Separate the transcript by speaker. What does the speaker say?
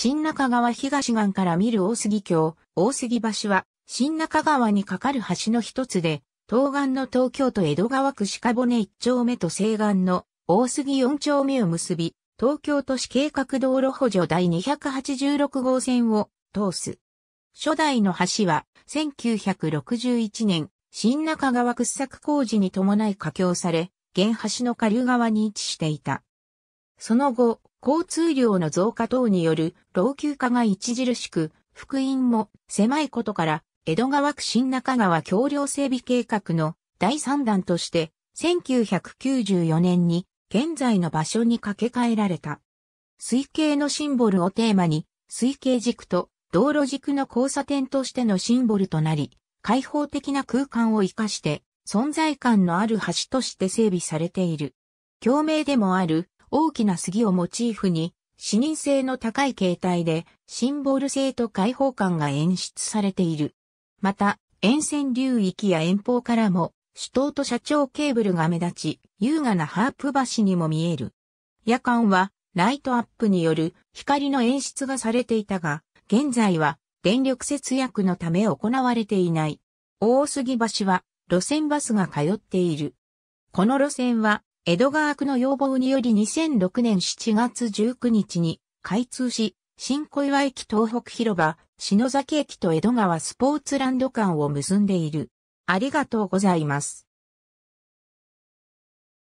Speaker 1: 新中川東岸から見る大杉橋、大杉橋は、新
Speaker 2: 中川に架かる橋の一つで、東岸の東京都江戸川区鹿骨一丁目と西岸の大杉四丁目を結び、東京都市計画道路補助第286号線を通す。初代の橋は、1961年、新中川掘削工事に伴い架橋され、現橋の下流側に位置していた。その後、交通量の増加等による老朽化が著しく、福音も狭いことから、江戸川区新中川橋梁整備計画の第3弾として、1994年に現在の場所に架け替えられた。水系のシンボルをテーマに、水系軸と道路軸の交差点としてのシンボルとなり、開放的な空間を活かして、存在感のある橋として整備されている。共鳴でもある大きな杉をモチーフに、視認性の高い形態で、シンボル性と開放感が演出されている。また、沿線流域や遠方からも、首都と社長ケーブルが目立ち、優雅なハープ橋にも見える。夜間は、ライトアップによる光の演出がされていたが、現在は電力節約のため行われていない。大杉橋は路線バスが通っている。この路線は江戸川区の要望により2006年7月19日に開通し、新小岩駅東北広場、篠崎駅と江戸川スポーツランド間
Speaker 1: を結んでいる。ありがとうございます。